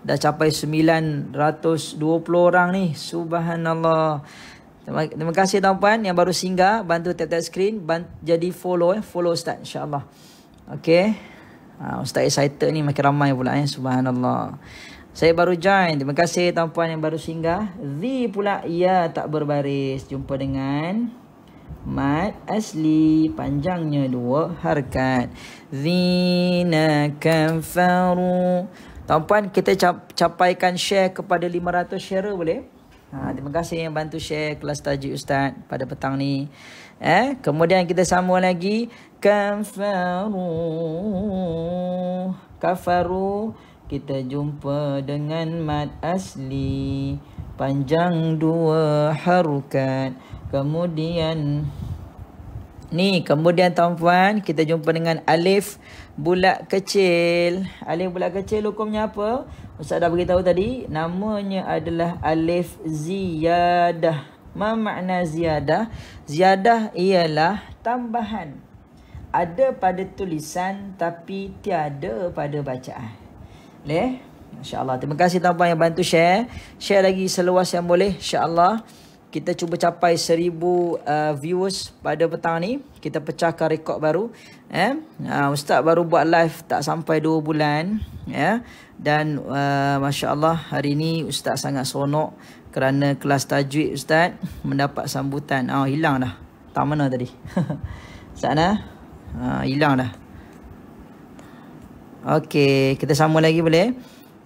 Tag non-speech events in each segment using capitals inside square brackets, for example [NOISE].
dah capai 920 orang ni. Subhanallah. Terima, terima kasih tuan-puan yang baru singgah. Bantu tap-tap screen. Bantu, jadi follow. Eh. Follow Ustaz insyaAllah. Okay. Uh, ha, Ustaz excited ni makin ramai pula. Eh. Subhanallah. Saya baru join. Terima kasih tuan-puan yang baru singgah. Z pula ya tak berbaris. Jumpa dengan mat asli panjangnya dua harkat zina kafaru Tuan puan kita capaikan share kepada 500 share boleh? Ha, terima kasih yang bantu share kelas tajwid ustaz pada petang ni. Eh, kemudian kita sama lagi kafaru. Kafaru kita jumpa dengan mad asli panjang dua harukat. Kemudian Ni, kemudian tuan-puan, kita jumpa dengan alif bulat kecil. Alif bulat kecil hukumnya apa? Ustaz dah tahu tadi, namanya adalah alif ziyadah. Apa makna ziyadah? Ziyadah ialah tambahan. Ada pada tulisan tapi tiada pada bacaan. Boleh? InsyaAllah. Terima kasih tuan-puan yang bantu share. Share lagi seluas yang boleh. InsyaAllah. InsyaAllah kita cuba capai 1000 uh, viewers pada petang ni kita pecahkan rekod baru eh uh, ustaz baru buat live tak sampai dua bulan ya dan uh, masya-Allah hari ni ustaz sangat seronok kerana kelas tajwid ustaz mendapat sambutan ah oh, hilang dah tak mana tadi sana [LAUGHS] uh, ah, hilang dah okey kita sama lagi boleh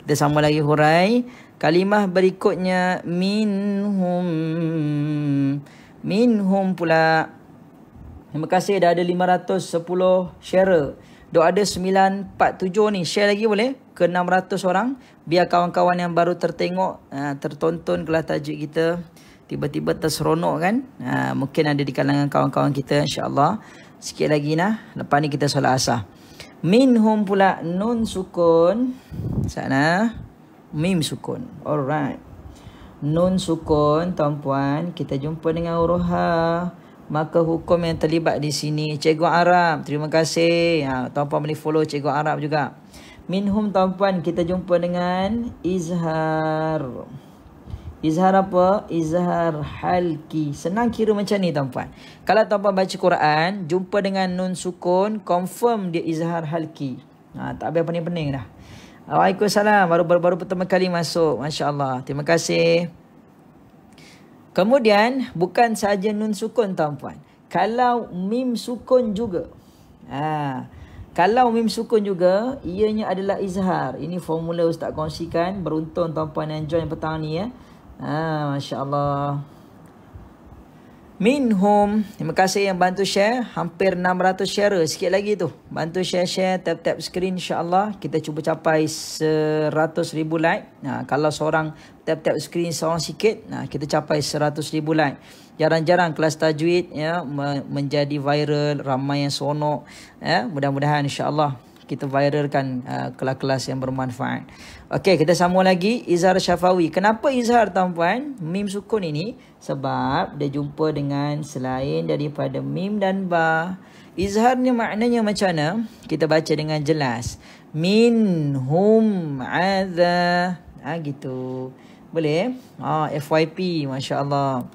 kita sama lagi hurai. Kalimah berikutnya minhum. Minhum pula. Terima kasih dah ada 510 share. Dok ada 947 ni. Share lagi boleh ke 600 orang. Biar kawan-kawan yang baru tertengok, ha, tertonton kelas tajuk kita. Tiba-tiba terseronok kan. Ha, mungkin ada di kalangan kawan-kawan kita insyaAllah. Sikit lagi lah. Lepas ni kita solat asah. Minhum pula nun sukun. Sana. Ha? Mim sukun. Alright. Nun sukun, tuan-puan. Kita jumpa dengan uruha. Maka hukum yang terlibat di sini. Cikgu Arab. Terima kasih. Ha, tuan-puan boleh follow cikgu Arab juga. Minhum, tuan-puan. Kita jumpa dengan izhar. Izhar. Izhar apa? Izhar halki. Senang kira macam ni tuan-puan. Kalau tuan-puan baca Quran, jumpa dengan nun sukun, confirm dia izhar halki. Ha, tak habis pening-pening dah. Waalaikumsalam. Baru-baru pertama kali masuk. Masya Allah. Terima kasih. Kemudian, bukan sahaja nun sukun tuan-puan. Kalau mim sukun juga. Ha, kalau mim sukun juga, ianya adalah izhar. Ini formula ustaz kongsikan. Beruntung tuan-puan yang join petang ni ya. Eh. Ah, Masya Allah. Min Home. Terima kasih yang bantu share. Hampir 600 share. Sikit lagi tu. Bantu share-share. Tap-tap screen. Insya Allah. Kita cuba capai 100 ribu like. Nah, kalau seorang tap-tap screen seorang sikit. Nah, kita capai 100 ribu like. Jarang-jarang kelas tajwid. Ya, menjadi viral. Ramai yang sonok. Ya, mudah-mudahan insya Allah kita viralkan uh, kelas-kelas yang bermanfaat. Okey, kita sambung lagi Izhar Syafawi. Kenapa Izhar tuan-puan? Mim sukun ini sebab dia jumpa dengan selain daripada mim dan ba. Izhar ni maknanya macam mana? Kita baca dengan jelas. Min hum adha. Ha, gitu. Boleh? Eh? Ha, FYP, Masya Allah.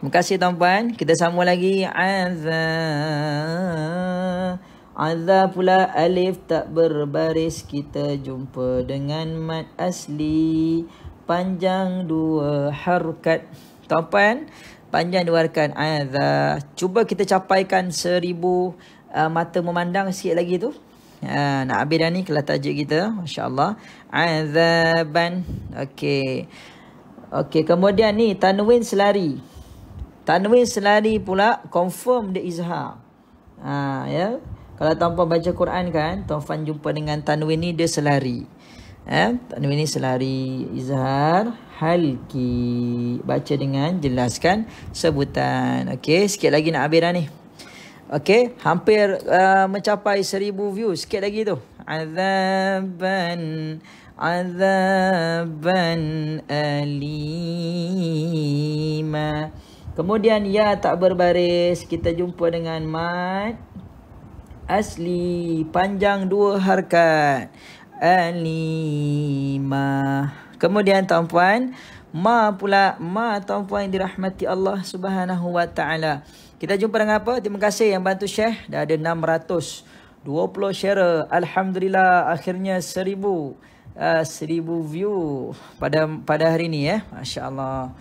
Terima kasih tuan-puan. Kita sambung lagi. azza. Azza pula alif tak berbaris kita jumpa dengan mat asli panjang dua harkat. Tuan-puan, panjang dua harkat. Azza. Cuba kita capaikan seribu uh, mata memandang sikit lagi tu. Ha, nak habis dah ni kelas tajuk kita. InsyaAllah. Azaban. Okey. Okey, kemudian ni tanwin selari. Tanwin selari pula confirm dia izhar. Ha, ya. Yeah? Kalau tanpa baca Quran kan, tuan-puan jumpa dengan Tanwin ni dia selari. Eh, Tanwin ni selari izhar halki. Baca dengan jelaskan sebutan. Okey, sikit lagi nak habis dah ni. Okey, hampir uh, mencapai seribu view. Sikit lagi tu. Azaban, azaban alima. Kemudian ya tak berbaris. Kita jumpa dengan mat asli panjang dua harkat alimah kemudian tuan puan ma pula ma tuan puan dirahmati Allah Subhanahu wa taala kita jumpa dengan apa terima kasih yang bantu syekh dah ada 620 share alhamdulillah akhirnya 1000 1000 eh, view pada pada hari ini ya eh? masyaallah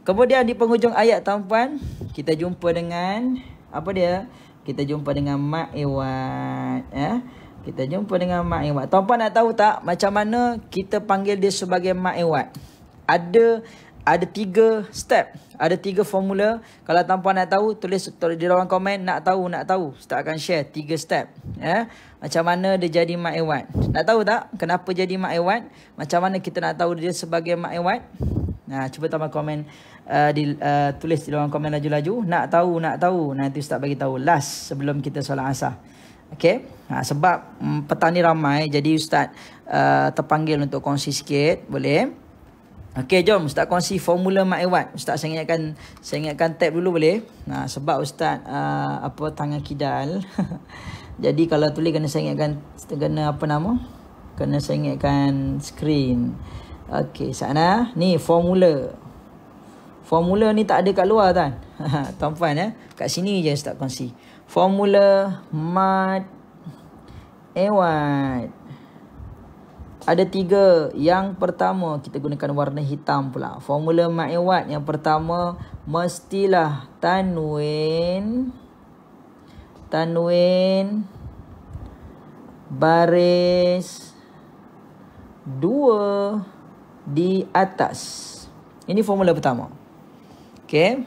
kemudian di penghujung ayat tuan puan kita jumpa dengan apa dia kita jumpa dengan Mak Ewat ya. Kita jumpa dengan Mak Ewat Tuan-puan nak tahu tak macam mana kita panggil dia sebagai Mak Ewat Ada ada tiga step Ada tiga formula Kalau tuan-puan nak tahu tulis, di ruang komen Nak tahu, nak tahu Saya akan share tiga step ya. Macam mana dia jadi Mak Ewat Nak tahu tak kenapa jadi Mak Ewat Macam mana kita nak tahu dia sebagai Mak Ewat Nah, cuba tambah komen uh, di uh, tulis di ruang komen laju-laju. Nak tahu, nak tahu. Nanti ustaz bagi tahu last sebelum kita solat asar. Okey. Nah, sebab um, petang ramai jadi ustaz uh, terpanggil untuk kongsi sikit, boleh? Okey, jom ustaz kongsi formula maiwat. Ustaz saya ingatkan saya ingatkan tab dulu boleh. Nah, sebab ustaz uh, apa tangan kidal. [LAUGHS] jadi kalau tulis kena saya ingatkan kena apa nama? Kena saya ingatkan screen. Okey, sana. Ni formula. Formula ni tak ada kat luar tuan. [LAUGHS] tuan Eh? Kat sini je saya tak kongsi. Formula mat ewat. Ada tiga. Yang pertama, kita gunakan warna hitam pula. Formula mat ewat. Yang pertama, mestilah tanwin. Tanwin. Baris. Dua. Dua di atas. Ini formula pertama. Okey.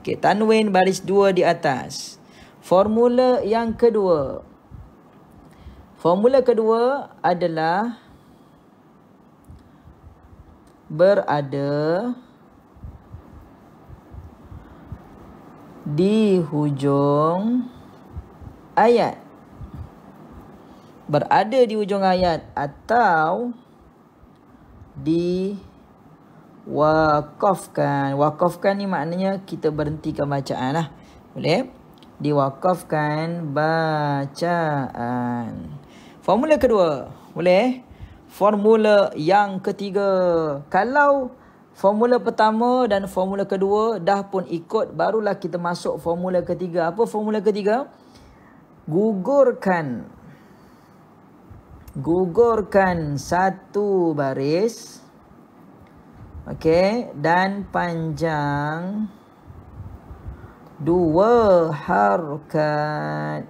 Okey, tanwin baris 2 di atas. Formula yang kedua. Formula kedua adalah berada di hujung ayat. Berada di hujung ayat atau di wakafkan. Wakafkan ni maknanya kita berhentikan bacaan lah. Boleh? Diwakafkan bacaan. Formula kedua. Boleh? Formula yang ketiga. Kalau formula pertama dan formula kedua dah pun ikut, barulah kita masuk formula ketiga. Apa formula ketiga? Gugurkan gugurkan satu baris okey dan panjang dua harakat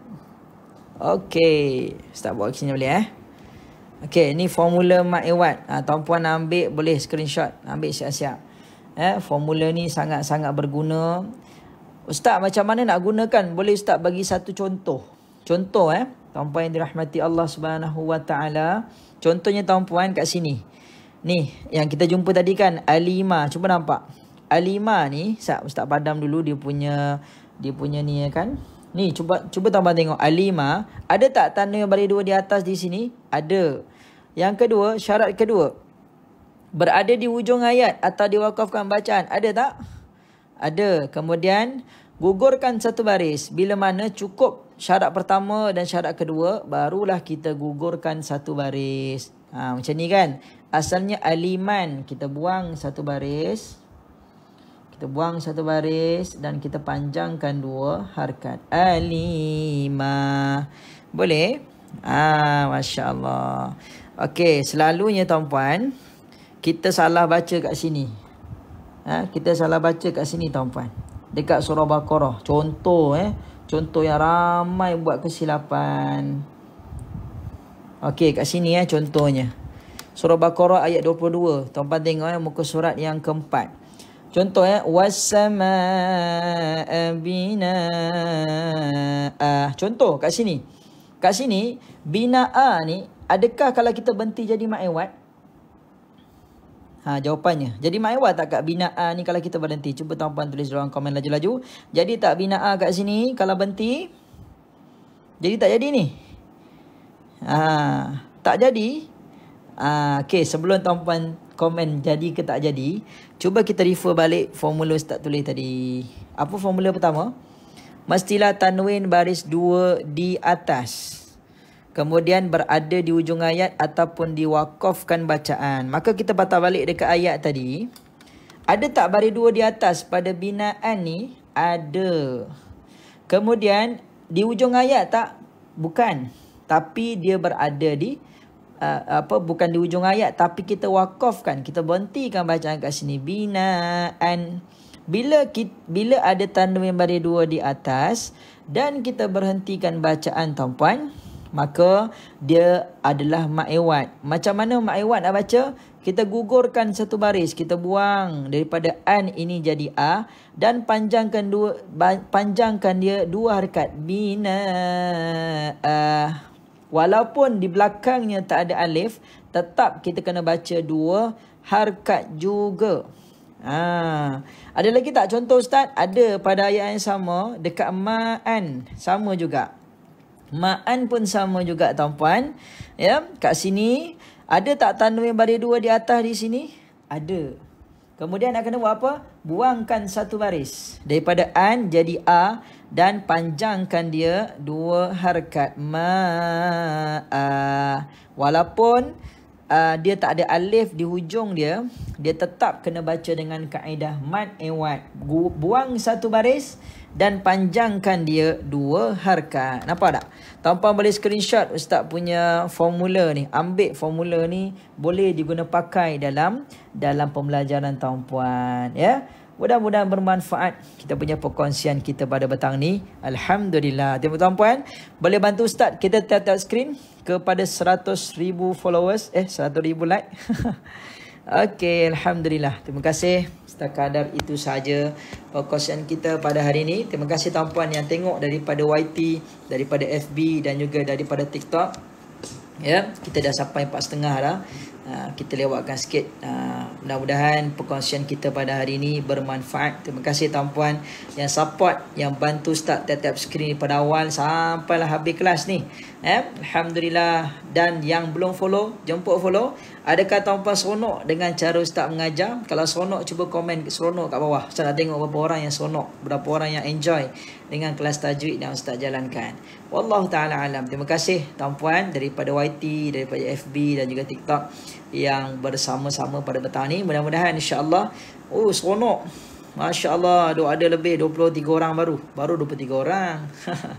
okey start buat sini boleh eh okey ni formula mat ewat ah ha, tuan-tuan ambil boleh screenshot ambil siap-siap eh formula ni sangat-sangat berguna ustaz macam mana nak gunakan boleh ustaz bagi satu contoh contoh eh Tuan-puan yang dirahmati Allah Subhanahu Wa Taala. Contohnya tuan-puan kat sini. Ni yang kita jumpa tadi kan Alima. Cuba nampak. Alima ni sat Ustaz Padam dulu dia punya dia punya ni ya kan. Ni cuba cuba tuan-puan tengok Alima, ada tak tanda yang bari dua di atas di sini? Ada. Yang kedua, syarat kedua. Berada di ujung ayat atau diwakafkan bacaan. Ada tak? Ada. Kemudian gugurkan satu baris bila mana cukup syarat pertama dan syarat kedua barulah kita gugurkan satu baris. Ha, macam ni kan. Asalnya aliman kita buang satu baris. Kita buang satu baris dan kita panjangkan dua harkat. Alima. Boleh? Ah, ha, masya-Allah. Okey, selalunya tuan-puan kita salah baca kat sini. Ha, kita salah baca kat sini tuan-puan. Dekat surah Baqarah. Contoh eh contoh yang ramai buat kesilapan. Okey, kat sini eh contohnya. Surah Baqarah ayat 22. Tuan-tuan tengok eh muka surat yang keempat. Contoh eh wasama'a bina. Ah, contoh kat sini. Kat sini bina'a ni adakah kalau kita berhenti jadi ma'iwat Ha, jawapannya. Jadi Mak Ewa tak kat bina'a ah, ni kalau kita berhenti? Cuba tuan-puan tulis dalam komen laju-laju. Jadi tak bina'a ah, kat sini kalau berhenti? Jadi tak jadi ni? Ha, tak jadi? Ha, okay, sebelum tuan-puan komen jadi ke tak jadi, cuba kita refer balik formula tak tulis tadi. Apa formula pertama? Mestilah tanwin baris 2 Di atas. Kemudian berada di ujung ayat ataupun diwakafkan bacaan. Maka kita patah balik dekat ayat tadi. Ada tak baris dua di atas pada binaan ni? Ada. Kemudian di ujung ayat tak? Bukan. Tapi dia berada di uh, apa bukan di ujung ayat tapi kita wakafkan, kita berhentikan bacaan kat sini binaan. Bila kita, bila ada tanda membari dua di atas dan kita berhentikan bacaan tuan-puan maka dia adalah ma'iwat. Macam mana ma'iwat nak baca? Kita gugurkan satu baris, kita buang daripada an ini jadi a dan panjangkan dua panjangkan dia dua harakat bina uh, walaupun di belakangnya tak ada alif, tetap kita kena baca dua harakat juga. Ha. Ada lagi tak contoh ustaz? Ada pada ayat yang sama dekat ma'an sama juga. Ma'an pun sama juga tuan-puan. Ya, kat sini ada tak tanwin yang baris dua di atas di sini? Ada. Kemudian nak kena buat apa? Buangkan satu baris. Daripada an jadi a dan panjangkan dia dua harkat. Ma'a. Walaupun uh, dia tak ada alif di hujung dia, dia tetap kena baca dengan kaedah mat ewat. Buang satu baris dan panjangkan dia dua harkat. Nampak tak? Tuan-tuan boleh screenshot ustaz punya formula ni. Ambil formula ni boleh diguna pakai dalam dalam pembelajaran tuan-puan. Ya? Mudah-mudahan bermanfaat kita punya perkongsian kita pada petang ni. Alhamdulillah. Terima kasih tuan-puan. Boleh bantu ustaz kita tetap screen kepada 100,000 followers. Eh, 100,000 like. [LAUGHS] Okey, Alhamdulillah. Terima kasih setakat itu saja perkongsian kita pada hari ini. Terima kasih tuan-puan yang tengok daripada YT, daripada FB dan juga daripada TikTok. Ya, kita dah sampai 4.30 dah. Ah, kita lewatkan sikit uh, mudah-mudahan perkongsian kita pada hari ini bermanfaat terima kasih tuan puan yang support yang bantu start tiap-tiap screen pada awal sampailah habis kelas ni eh? Alhamdulillah dan yang belum follow jemput follow adakah tuan puan seronok dengan cara start mengajar kalau seronok cuba komen seronok kat bawah saya nak tengok berapa orang yang seronok berapa orang yang enjoy dengan kelas tajwid yang Ustaz jalankan. Wallahu taala alam. Terima kasih tuan puan daripada YT, daripada FB dan juga TikTok yang bersama-sama pada petang ni mudah-mudahan insya-Allah oh seronok masya-Allah ada ada lebih 23 orang baru baru 23 orang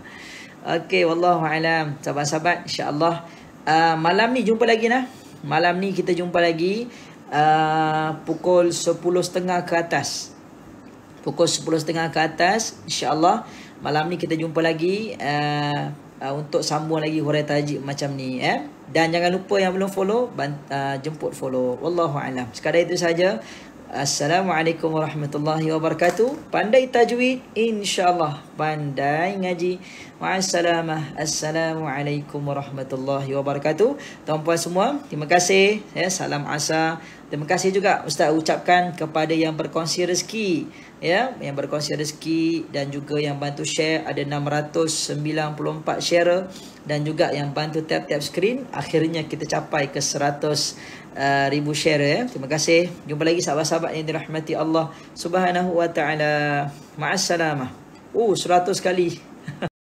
[LAUGHS] okay, wallahu alam sahabat-sahabat insya-Allah uh, malam ni jumpa lagi nah malam ni kita jumpa lagi uh, pukul 10.30 ke atas pukul 10.30 ke atas insya-Allah malam ni kita jumpa lagi uh, uh, untuk sambung lagi huraian tajik macam ni eh dan jangan lupa yang belum follow bant- uh, jemput follow wallahu alam sekadar itu saja assalamualaikum warahmatullahi wabarakatuh pandai tajwid insyaallah pandai ngaji Wassalamah. Assalamualaikum warahmatullahi wabarakatuh. Tuan-puan semua, terima kasih. Ya, salam asa. Terima kasih juga Ustaz ucapkan kepada yang berkongsi rezeki. Ya, yang berkongsi rezeki dan juga yang bantu share ada 694 share dan juga yang bantu tap-tap screen. Akhirnya kita capai ke 100 Uh, eh, ribu share ya. Terima kasih. Jumpa lagi sahabat-sahabat yang dirahmati Allah Subhanahu wa taala. Ma'assalamah. Oh, seratus kali. [LAUGHS]